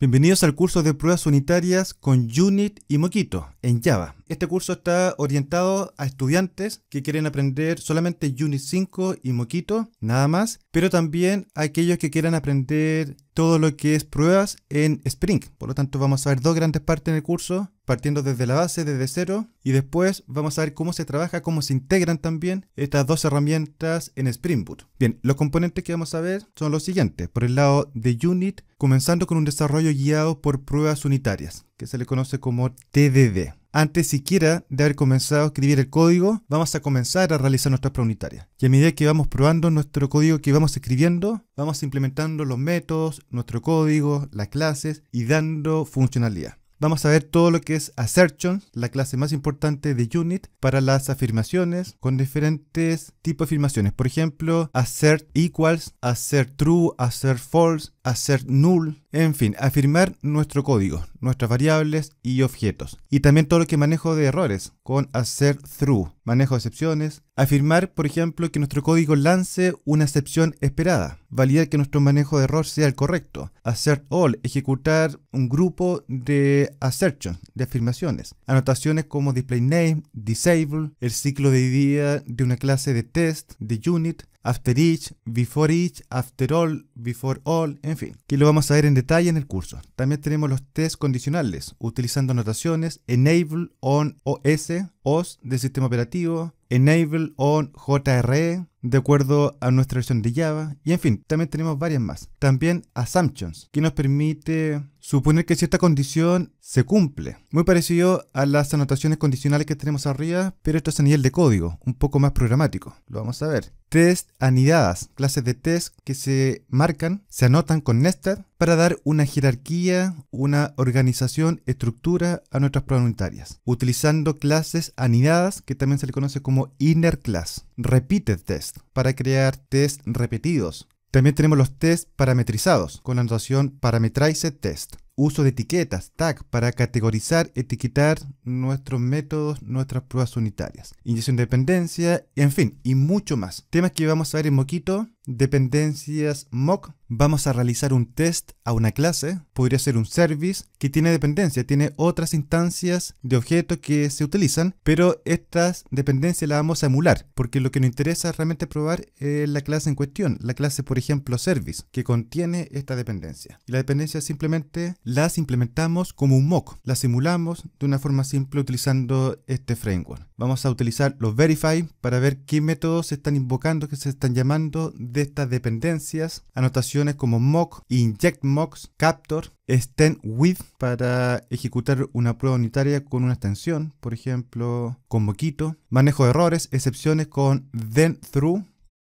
Bienvenidos al curso de pruebas unitarias con Unit y Moquito en Java. Este curso está orientado a estudiantes que quieren aprender solamente Unit 5 y Moquito, nada más, pero también a aquellos que quieran aprender todo lo que es pruebas en Spring. Por lo tanto, vamos a ver dos grandes partes en el curso, partiendo desde la base, desde cero, y después vamos a ver cómo se trabaja, cómo se integran también estas dos herramientas en Spring Boot. Bien, los componentes que vamos a ver son los siguientes. Por el lado de Unit, comenzando con un desarrollo guiado por pruebas unitarias, que se le conoce como TDD. Antes siquiera de haber comenzado a escribir el código, vamos a comenzar a realizar nuestras unitaria. Y a medida que vamos probando nuestro código que vamos escribiendo, vamos implementando los métodos, nuestro código, las clases y dando funcionalidad vamos a ver todo lo que es assertions, la clase más importante de Unit para las afirmaciones con diferentes tipos de afirmaciones. Por ejemplo, assert equals, assert true, assert false, assert null, en fin, afirmar nuestro código, nuestras variables y objetos. Y también todo lo que manejo de errores, con hacer through, manejo de excepciones. Afirmar, por ejemplo, que nuestro código lance una excepción esperada. Validar que nuestro manejo de error sea el correcto. Assert all, ejecutar un grupo de assertions, de afirmaciones. Anotaciones como display name, disable, el ciclo de día de una clase de test, de unit, after each, before each, after all, before all, en fin. Que lo vamos a ver en detalle en el curso. También tenemos los test condicionales, utilizando anotaciones enable on OS, OS del sistema operativo, enable on JRE, de acuerdo a nuestra versión de Java, y en fin, también tenemos varias más. También assumptions, que nos permite suponer que cierta condición se cumple. Muy parecido a las anotaciones condicionales que tenemos arriba, pero esto es a nivel de código, un poco más programático. Lo vamos a ver. Test anidadas, clases de test que se marcan, se anotan con nested para dar una jerarquía, una organización, estructura a nuestras unitarias. utilizando clases anidadas que también se le conoce como inner class. Repeated test para crear test repetidos, también tenemos los test parametrizados con la anotación parametrized test uso de etiquetas, tag, para categorizar, etiquetar nuestros métodos, nuestras pruebas unitarias, inyección de dependencia, en fin, y mucho más. Temas que vamos a ver en Moquito dependencias mock, vamos a realizar un test a una clase, podría ser un service que tiene dependencia, tiene otras instancias de objetos que se utilizan, pero estas dependencias las vamos a emular, porque lo que nos interesa realmente probar es eh, la clase en cuestión, la clase por ejemplo service, que contiene esta dependencia. Y la dependencia simplemente las implementamos como un mock, las simulamos de una forma simple utilizando este framework. Vamos a utilizar los verify para ver qué métodos se están invocando, que se están llamando estas dependencias, anotaciones como mock, inject mocks, captor, extend with para ejecutar una prueba unitaria con una extensión, por ejemplo, con Moquito. Manejo de errores, excepciones con then through,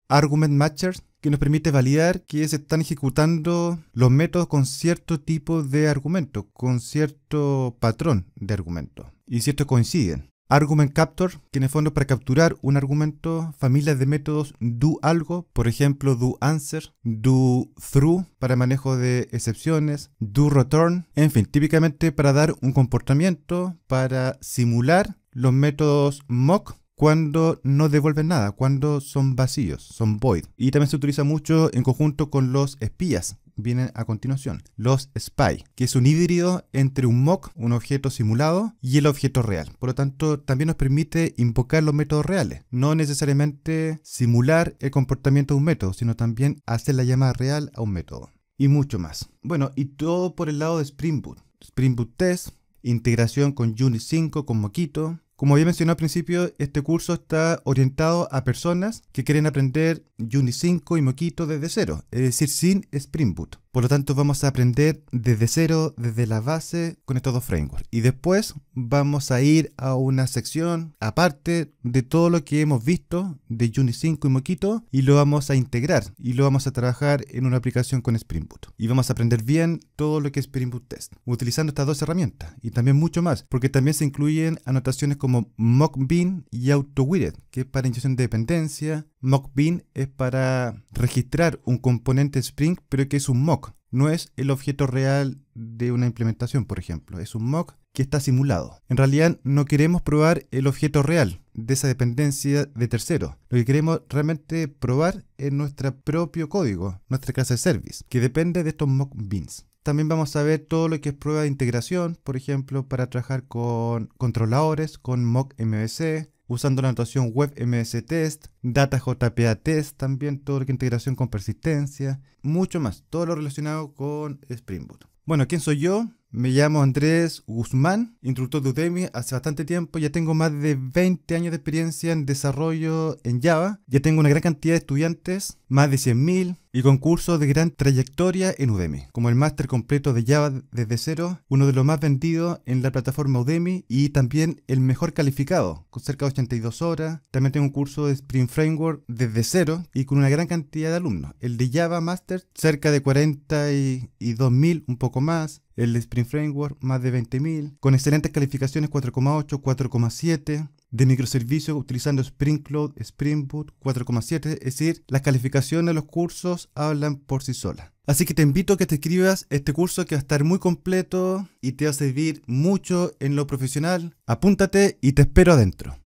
argument matchers, que nos permite validar que se están ejecutando los métodos con cierto tipo de argumento, con cierto patrón de argumento, y si estos coinciden. Argument Captor, tiene fondos fondo para capturar un argumento, familias de métodos do algo, por ejemplo do answer, do through para manejo de excepciones, do return, en fin, típicamente para dar un comportamiento, para simular los métodos mock cuando no devuelven nada, cuando son vacíos, son void. Y también se utiliza mucho en conjunto con los espías, vienen a continuación. Los SPY, que es un híbrido entre un mock, un objeto simulado, y el objeto real. Por lo tanto, también nos permite invocar los métodos reales. No necesariamente simular el comportamiento de un método, sino también hacer la llamada real a un método. Y mucho más. Bueno, y todo por el lado de Spring Boot. Spring Boot Test, integración con Unity 5, con Moquito, como había mencionado al principio, este curso está orientado a personas que quieren aprender Unity 5 y Moquito desde cero, es decir, sin Spring Boot. Por lo tanto, vamos a aprender desde cero, desde la base, con estos dos frameworks. Y después vamos a ir a una sección aparte de todo lo que hemos visto de Juni 5 y Moquito y lo vamos a integrar y lo vamos a trabajar en una aplicación con Spring Boot. Y vamos a aprender bien todo lo que es Spring Boot Test, utilizando estas dos herramientas y también mucho más, porque también se incluyen anotaciones como MockBean y AutoWired, que es para inyección de dependencia. MockBean es para registrar un componente Spring, pero que es un mock no es el objeto real de una implementación, por ejemplo. Es un mock que está simulado. En realidad no queremos probar el objeto real de esa dependencia de tercero. Lo que queremos realmente probar es nuestro propio código, nuestra clase de service, que depende de estos mock bins. También vamos a ver todo lo que es prueba de integración, por ejemplo, para trabajar con controladores, con mock MVC, usando la anotación web MS test, data JPA test, también todo lo que integración con persistencia, mucho más, todo lo relacionado con Spring Boot. Bueno, ¿quién soy yo? Me llamo Andrés Guzmán, instructor de Udemy hace bastante tiempo, ya tengo más de 20 años de experiencia en desarrollo en Java, ya tengo una gran cantidad de estudiantes más de 100.000 y con cursos de gran trayectoria en Udemy, como el máster completo de Java desde cero, uno de los más vendidos en la plataforma Udemy y también el mejor calificado, con cerca de 82 horas. También tengo un curso de Spring Framework desde cero y con una gran cantidad de alumnos. El de Java Master, cerca de 42.000, un poco más. El de Spring Framework, más de 20.000, con excelentes calificaciones 4,8, 4,7 de microservicios utilizando Spring Cloud, Spring Boot 4.7, es decir, las calificaciones de los cursos hablan por sí solas. Así que te invito a que te escribas este curso que va a estar muy completo y te va a servir mucho en lo profesional. Apúntate y te espero adentro.